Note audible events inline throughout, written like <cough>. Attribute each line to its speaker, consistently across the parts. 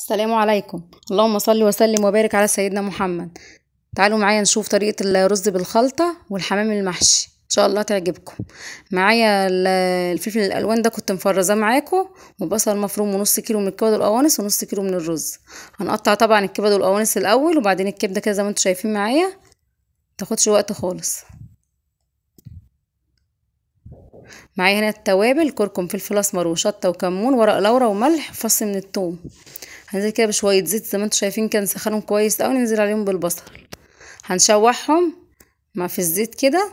Speaker 1: السلام عليكم اللهم صل وسلم وبارك على سيدنا محمد تعالوا معايا نشوف طريقة الرز بالخلطة والحمام المحشي ان شاء الله تعجبكم معايا الفلفل الالوان ده كنت مفرزاه معاكم وبصل مفروم ونص كيلو من الكبد والقوانص ونص كيلو من الرز هنقطع طبعا الكبد والقوانص الاول وبعدين الكبده كده زي ما انتم شايفين معايا تاخدش وقت خالص معايا هنا التوابل كركم فلفل اسمر وشطه وكمون ورق لورا وملح فص من الثوم هنزل كده بشويه زيت زي ما انتوا شايفين كده نسخنهم كويس او ننزل عليهم بالبصل هنشوحهم مع في الزيت كده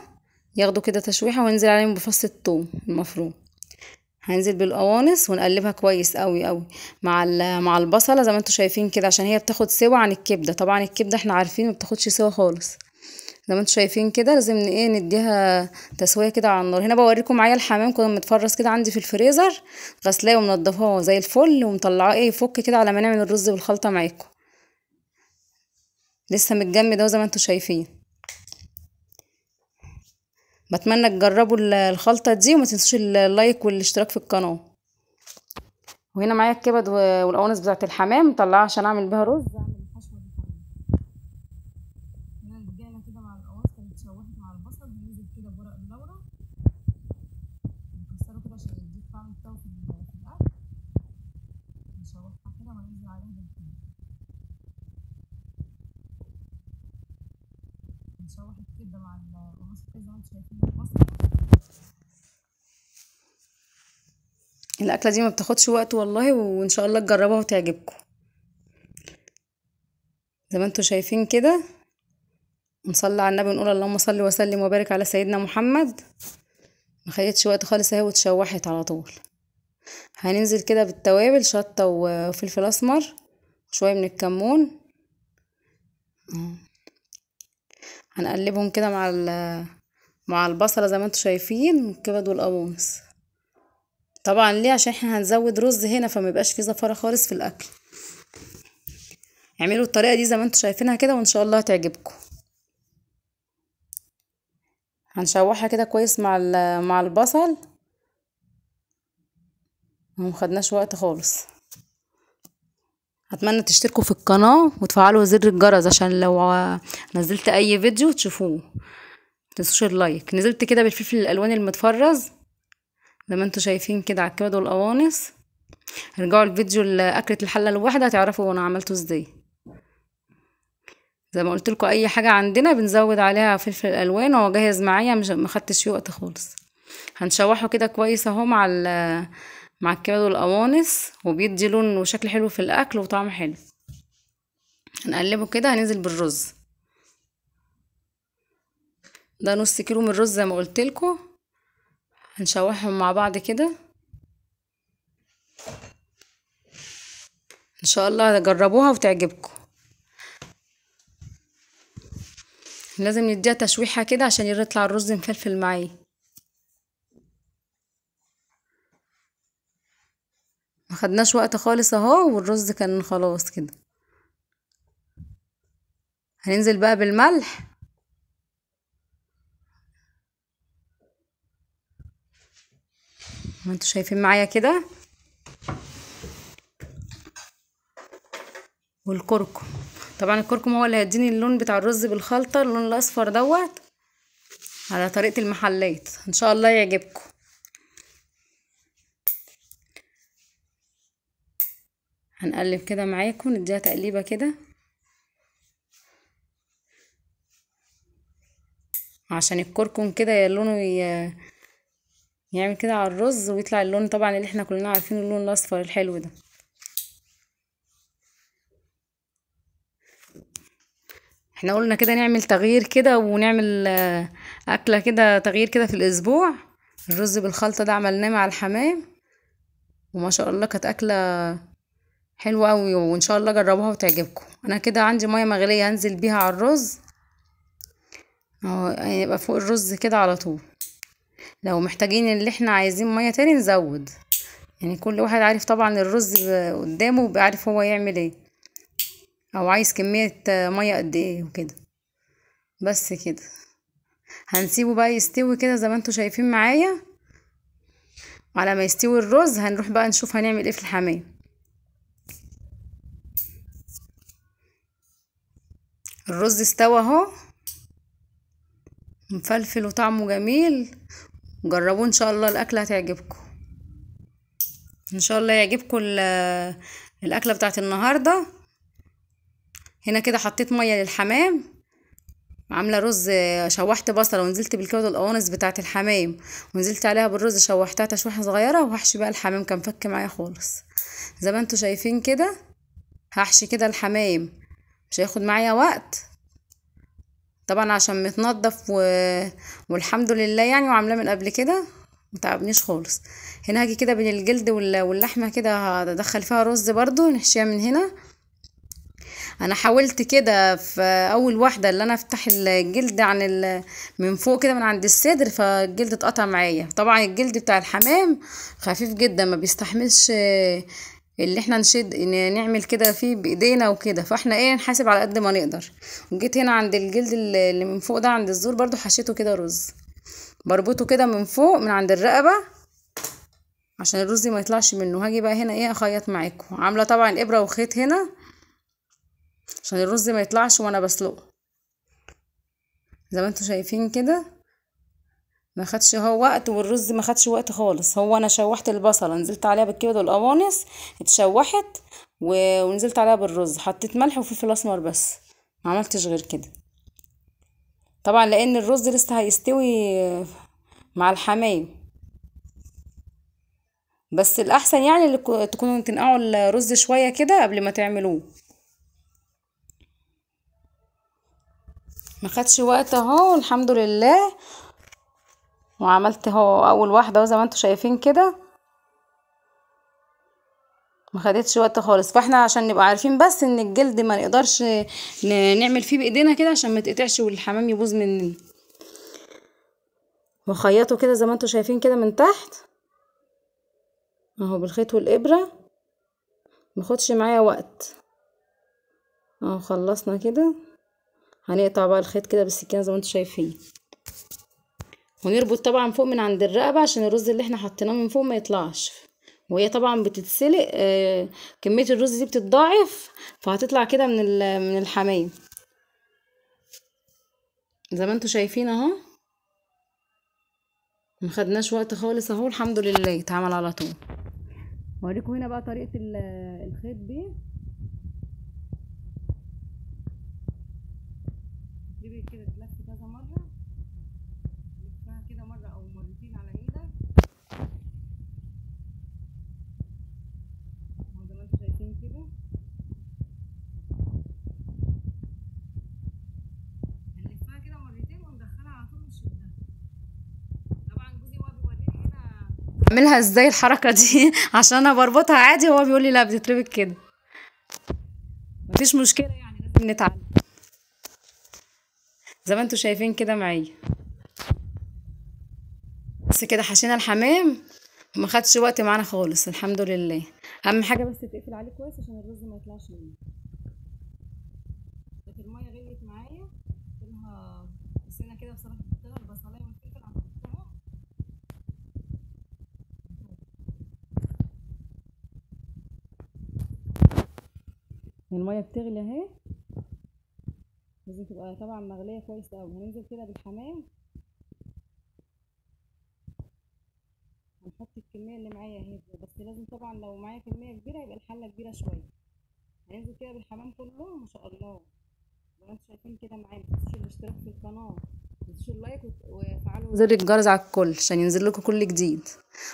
Speaker 1: ياخدوا كده تشويحه وننزل عليهم بفص الثوم المفروم هنزل بالقوانص ونقلبها كويس قوي قوي مع مع البصله زي ما انتوا شايفين كده عشان هي بتاخد سوا عن الكبده طبعا الكبده احنا عارفين ما بتاخدش سوا خالص زي ما انتم شايفين كده لازم ايه نديها تسويه كده على النار هنا بوريكم معايا الحمام كده متفرز كده عندي في الفريزر غسلاه ومنضفاه زي الفل ومطلعاه ايه يفك كده على ما نعمل الرز بالخلطه معاكم لسه متجمد اهو زي ما انتم شايفين بتمنى تجربوا الخلطه دي وما تنسوش اللايك والاشتراك في القناه وهنا معايا الكبد والقوانص بتاعه الحمام مطلعاها عشان اعمل بيها رز اتشوحت كده مع القماش زي ما انتم شايفين الاكله دي ما بتاخدش وقت والله وان شاء الله تجربوها وتعجبكم زي ما انتم شايفين كده نصلي على النبي نقول اللهم صل وسلم وبارك على سيدنا محمد ما خدتش وقت خالص اهي واتشوحت على طول هننزل كده بالتوابل شطه وفلفل اسمر وشويه من الكمون هنقلبهم كده مع مع البصلة زي ما انتوا شايفين والكبد والقوانص طبعا ليه عشان احنا هنزود رز هنا فما يبقاش فيه زفارة خالص في الاكل اعملوا الطريقة دي زي ما انتوا شايفينها كده وان شاء الله هتعجبكم هنشوحها كده كويس مع مع البصل ومخدناش وقت خالص اتمنى تشتركوا في القناه وتفعلوا زر الجرس عشان لو نزلت اي فيديو تشوفوه متنسوش اللايك نزلت كده بالفلفل الالوان المتفرز زي ما انتوا شايفين كده على الكبد والقوانص رجعوا الفيديو لاكله الحله الواحده هتعرفوا انا عملته ازاي زي ما قلت لكم اي حاجه عندنا بنزود عليها فلفل الالوان وهو جاهز معايا مش مخدتش فيه وقت خالص هنشوحه كده كويس اهو مع مع الكبد والقوانص وبيدي لون وشكل حلو في الاكل وطعم حلو هنقلبه كده هننزل بالرز ده نص كيلو من الرز زي ما قلت هنشوحهم مع بعض كده ان شاء الله هتجربوها وتعجبكم لازم نديها تشويحه كده عشان يطلع الرز مفلفل معايا ما خدناش وقت خالص اهو والرز كان خلاص كده هننزل بقى بالملح ما انتوا شايفين معايا كده والكركم طبعا الكركم هو اللي هيديني اللون بتاع الرز بالخلطه اللون الاصفر دوت على طريقه المحلات ان شاء الله يعجبكم هنقلب كده معاكم نديها تقليبة كده عشان الكركم كده لونه يعمل كده على الرز ويطلع اللون طبعا اللي احنا كلنا عارفينه اللون الاصفر الحلو ده احنا قلنا كده نعمل تغيير كده ونعمل آه، اكله كده تغيير كده في الاسبوع الرز بالخلطه ده عملناه مع الحمام وما شاء الله كانت اكله حلوة قوي وان شاء الله جربوها وتعجبكم انا كده عندي ميه مغليه هنزل بيها على الرز اهو يعني يبقى فوق الرز كده على طول لو محتاجين اللي احنا عايزين ميه تاني نزود يعني كل واحد عارف طبعا الرز قدامه بيعرف هو يعمل ايه او عايز كميه ميه قد ايه وكده بس كده هنسيبه بقى يستوي كده زي ما انتوا شايفين معايا على ما يستوي الرز هنروح بقى نشوف هنعمل ايه في الحمام الرز استوى اهو مفلفل وطعمه جميل جربوه ان شاء الله الاكله هتعجبكم ان شاء الله يعجبكم الاكله بتاعت النهارده هنا كده حطيت ميه للحمام عامله رز شوحت بصله ونزلت بالكبد القوانص بتاعت الحمام ونزلت عليها بالرز شوحتها تشويحه صغيره وهحشي بقى الحمام كان فك معايا خالص زي ما انتوا شايفين كده هحشي كده الحمام مش هياخد معايا وقت طبعا عشان متنضف و... والحمد لله يعني وعاملاه من قبل كده متعبنيش خالص هنا هاجي كده بين الجلد واللحمه كده هدخل فيها رز برضو نحشيها من هنا انا حاولت كده في اول واحده اللي انا افتح الجلد عن ال... من فوق كده من عند الصدر فالجلد اتقطع معايا طبعا الجلد بتاع الحمام خفيف جدا ما بيستحملش اللي احنا نشد نعمل كده فيه بايدينا وكده فاحنا ايه نحاسب على قد ما نقدر جيت هنا عند الجلد اللي من فوق ده عند الزور برضو حشيته كده رز بربطه كده من فوق من عند الرقبه عشان الرز ما يطلعش منه هاجي بقى هنا ايه اخيط معاكم عامله طبعا ابره وخيط هنا عشان الرز ما يطلعش وانا بسلقه زي ما انتم شايفين كده ما خدش هو وقت والرز ما خدش وقت خالص هو انا شوحت البصله نزلت عليها بالكبده والقوانص اتشوحت و... ونزلت عليها بالرز حطيت ملح وفلفل اسمر بس ما عملتش غير كده طبعا لان الرز لسه هيستوي مع الحمام بس الاحسن يعني تكونوا تنقعوا الرز شويه كده قبل ما تعملوه ما خدش وقت اهو الحمد لله وعملت اهو اول واحده اهو زي ما انتم شايفين كده ما خدتش وقت خالص فاحنا عشان نبقى عارفين بس ان الجلد ما نقدرش نعمل فيه بايدينا كده عشان ما تقطعش والحمام يبوظ مننا وخيطه كده زي ما انتم شايفين كده من تحت اهو بالخيط والابره خدش معايا وقت اهو خلصنا كده هنقطع بقى الخيط كده بالسكينه زي ما انتم شايفين ونربط طبعا فوق من عند الرقبة عشان الرز اللي احنا حطيناه من فوق ما يطلعش وهي طبعا بتتسلق آه، كمية الرز دي بتتضاعف فهتطلع كده من من الحمايه زي ما انتوا شايفين اهو مخدناش وقت خالص اهو الحمد لله اتعمل على طول اوريكم هنا بقى طريقة الخيط دي كده بعملها ازاي الحركه دي <laughs> عشان انا بربطها عادي هو بيقول لي لا بتتربط كده مفيش مشكله يعني لازم نتعلم زي ما انتوا شايفين كده معايا بس كده حشينا الحمام ما خدش وقت معانا خالص الحمد لله اهم حاجه بس تقفل عليه كويس عشان الرز ما يطلعش منه الميه غليت معايا قلنا كده بصراحه البصلايه الميه بتغلي اهي لازم تبقى طبعا مغليه كويس قوي هننزل كده بالحمام هنحط الكميه اللي معايا اهي بس لازم طبعا لو معايا كميه كبيره يبقى الحله كبيره شويه هننزل كده بالحمام كله ما شاء الله لو انتوا شايفين كده معايا متنسوش الاشتراك في القناه متنسوش اللايك وتفعلوا زر الجرس على الكل عشان ينزل لكم كل جديد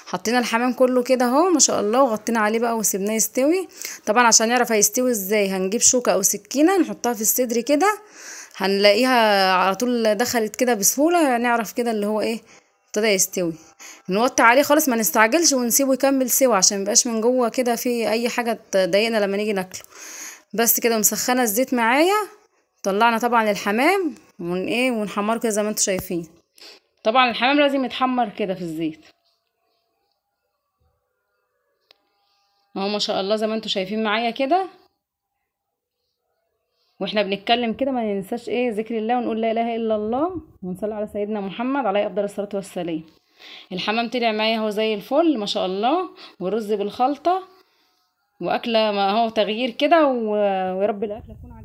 Speaker 1: حطينا الحمام كله كده اهو ما شاء الله وغطينا عليه بقى وسيبناه يستوي طبعا عشان نعرف هيستوي ازاي هنجيب شوكه او سكينه نحطها في الصدر كده هنلاقيها على طول دخلت كده بسهوله نعرف كده اللي هو ايه ابتدى يستوي نوطي عليه خالص ما نستعجلش ونسيبه يكمل سوا عشان ميبقاش من جوه كده في اي حاجه تضايقنا لما نيجي ناكله بس كده مسخنه الزيت معايا طلعنا طبعا الحمام ون ايه ونحمره كده زي ما انتم شايفين طبعا الحمام لازم يتحمر كده في الزيت اهو ما شاء الله زي ما انتم شايفين معايا كده واحنا بنتكلم كده ما ننساش ايه ذكر الله ونقول لا اله الا الله ونصلي على سيدنا محمد عليه افضل الصلاه والسلام الحمام طلع معايا اهو زي الفل ما شاء الله ورز بالخلطه واكله ما هو تغيير كده ويا رب الاكله تكون